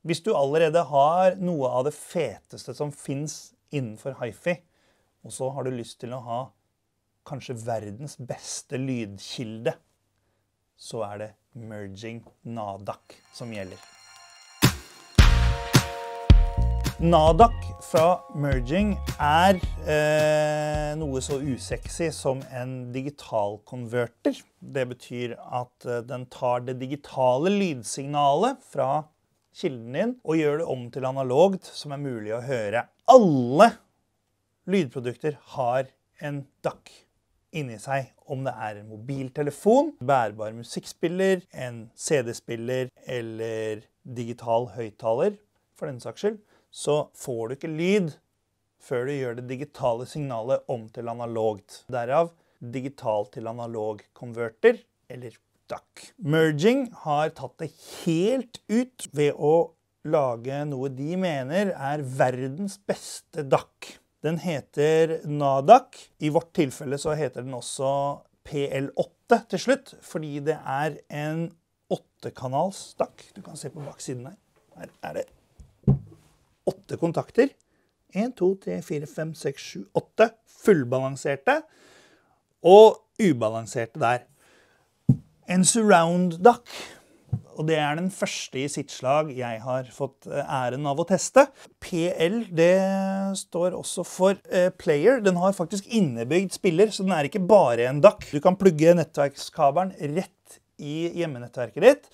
Hvis du allerede har noe av det feteste som fins innenfor hifi, og så har du lyst til å ha kanskje verdens beste lydkilde, så er det merging Nadak som gjelder. Nadak fra merging er eh, noe så usexy som en digital digitalkonverter. Det betyr at eh, den tar det digitale lydsignalet fra kilden din og gjør det om til analogt, som er mulig å høre. Alle lydprodukter har en DAC inni seg. Om det er en mobiltelefon, bærbar musikkspiller, en CD-spiller eller digital høyttaler, for den saks skyld, så får du ikke lyd før du gjør det digitale signalet om til analogt. Derav digital til analog konverter, eller Duck. Merging har tatt det helt ut ved å lage noe de mener er verdens beste duck. Den heter Nadak. I vårt tilfelle så heter den også PL8 til slutt, fordi det er en åttekanals duck. Du kan se på baksiden her. Her er det åtte kontakter. 1, 2, 3, 4, 5, 6, 7, 8 fullbalanserte og ubalanserte der. En surround-duck. Og det er den første i sitt slag jeg har fått eh, æren av å teste. PL det står også for eh, player. Den har faktisk innebygd spiller, så den er ikke bare en duck. Du kan plugge nettverkskabelen rett i hjemmenettverket ditt.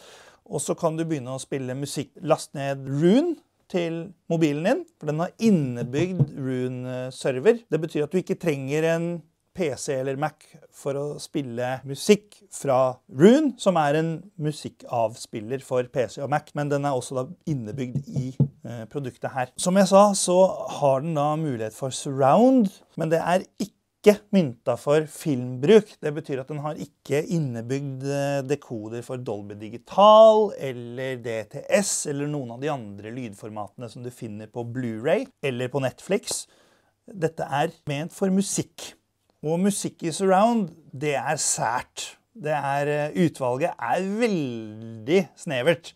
Og så kan du begynne å spille musikk. Last ned Rune til mobilen din, for den har innebygd Rune-server. Det betyr at du ikke trenger en PC eller Mac for å spille musikk fra Rune, som er en musikkavspiller for PC og Mac, men den er også da innebygd i eh, produktet her. Som jeg sa, så har den da mulighet for surround, men det er ikke mynta for filmbruk. Det betyr at den har ikke innebygd eh, dekoder for Dolby Digital eller DTS eller noen av de andre lydformatene som du finner på Blu-ray eller på Netflix. Dette er ment for musikk. Og musikk i surround, det er sært. Det er, eh, utvalget er veldig snevert.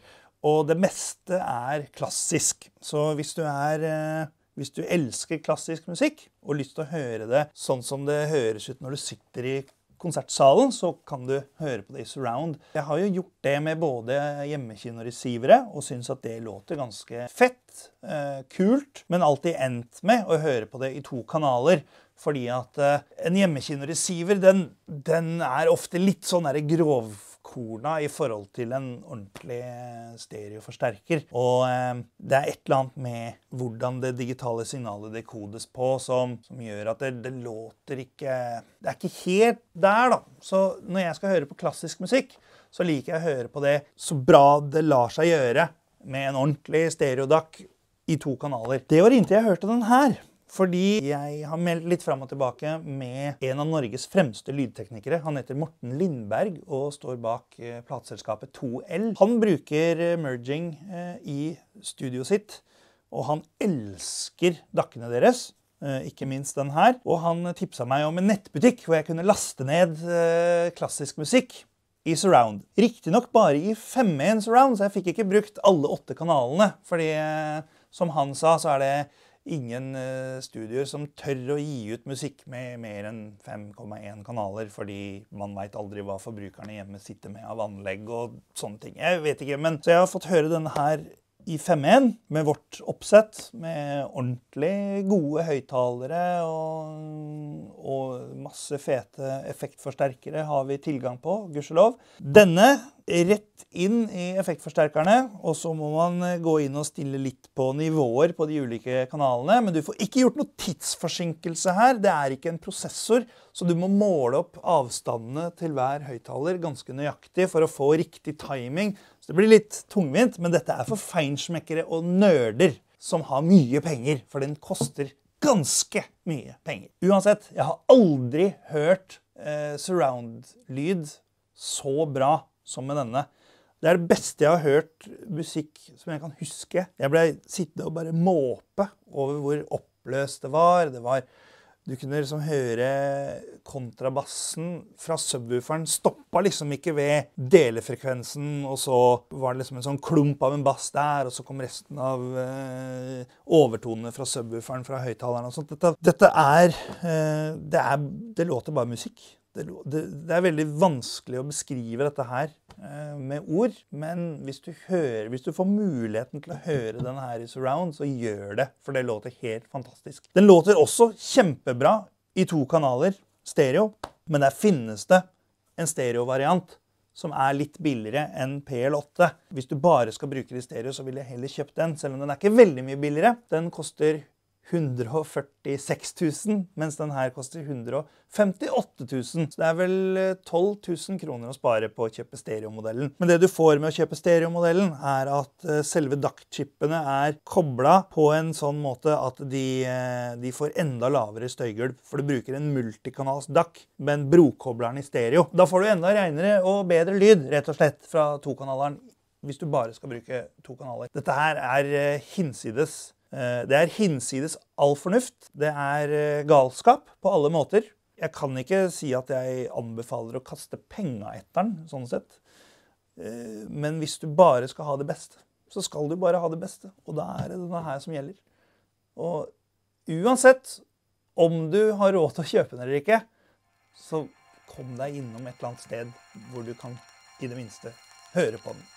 Og det meste er klassisk. Så hvis du, er, eh, hvis du elsker klassisk musikk og lyst til å høre det sånn som det høres ut når du sitter i konsertsalen, så kan du høre på det i surround. Jeg har jo gjort det med både hjemmekinoresivere og syns at det låter ganske fett, eh, kult, men alltid endt med å høre på det i to kanaler. Fordi at eh, en hjemmekinoresiever, den, den er ofte litt sånn grov horna i forhold til en ordentlig eh, stereoforsterker. Og eh, det er et eller annet med hvordan det digitale signalet dekodes på, som, som gjør at det, det, låter ikke Det er ikke helt der, da. Så når jeg skal høre på klassisk musikk, så liker jeg å høre på det så bra det lar seg gjøre med en ordentlig stereodak i to kanaler. Det var inntil jeg hørte den her. Fordi jeg har meldt litt fram og tilbake med en av Norges fremste lydteknikere. Han heter Morten Lindberg og står bak eh, plateselskapet 2L. Han bruker eh, merging eh, i studioet sitt, og han elsker dakkene deres. Ikke minst den her. Og han tipsa meg om en nettbutikk hvor jeg kunne laste ned klassisk musikk i surround. Riktignok bare i 5.1 surround, så jeg fikk ikke brukt alle åtte kanalene. fordi som han sa, så er det ingen eh, studier som tør å gi ut musikk med mer enn 5,1 kanaler, fordi man veit aldri hva forbrukerne hjemme sitter med av anlegg og sånne ting. Jeg vet ikke, men Så jeg har fått høre denne her i 5.1 med vårt oppsett, med ordentlig gode høyttalere og, og masse fete effektforsterkere har vi tilgang på, gudskjelov. Denne rett inn i effektforsterkerne. Og så må man eh, gå inn og stille litt på nivåer på de ulike kanalene. Men du får ikke gjort noe tidsforsinkelse her. Det er ikke en prosessor, så du må måle opp avstandene til hver høyttaler ganske nøyaktig for å få riktig timing. Så det blir litt tungvint, men dette er for feinschmeckere og nerder som har mye penger, for den koster ganske mye penger. Uansett, jeg har aldri hørt eh, surround-lyd så bra som med denne. Det er det beste jeg har hørt musikk som jeg kan huske. Jeg ble sittende og bare måpe over hvor oppløst det var. Det var du kunne liksom høre kontrabassen fra subwooferen stoppa liksom ikke ved delefrekvensen, og så var det liksom en sånn klump av en bass der, og så kom resten av eh, overtonene fra subwooferen fra høyttaleren og sånt. Dette, dette er, eh, det er Det låter bare musikk det, det, er veldig vanskelig å beskrive dette her eh, med ord. Men hvis du, hører, hvis du, får muligheten til å høre denne her i surround, så gjør det. For det låter helt fantastisk. Den låter også kjempebra i to kanaler, stereo. Men der finnes det en stereovariant som er litt billigere enn PL8. Hvis du bare skal bruke det i stereo, så vil jeg heller kjøpt den, selv om den er ikke veldig mye billigere. Den koster 146 000, mens den her koster 158 000. Så det er vel 12 eh, 000 kroner å spare på å kjøpe stereomodellen. Men det du får med å kjøpe stereomodellen, er at eh, selve DAC-chipene er kobla på en sånn måte at de, eh, de får enda lavere støygulv, for du bruker en multikanals DAC, men brokobleren i stereo. Da får du enda reinere og bedre lyd, rett og slett, fra tokanaleren hvis du bare skal bruke to kanaler. Dette her er hinsides Eh, det er hinsides all fornuft. Det er eh, galskap på alle måter. Jeg kan ikke si at jeg anbefaler å kaste penga etter den, sånn sett. Eh, men hvis du bare skal ha det beste, så skal du bare ha det beste. Og da er det denne her som gjelder. Og uansett om du har råd til å kjøpe den eller ikke, så kom deg innom et eller annet sted hvor du kan i det minste høre på den.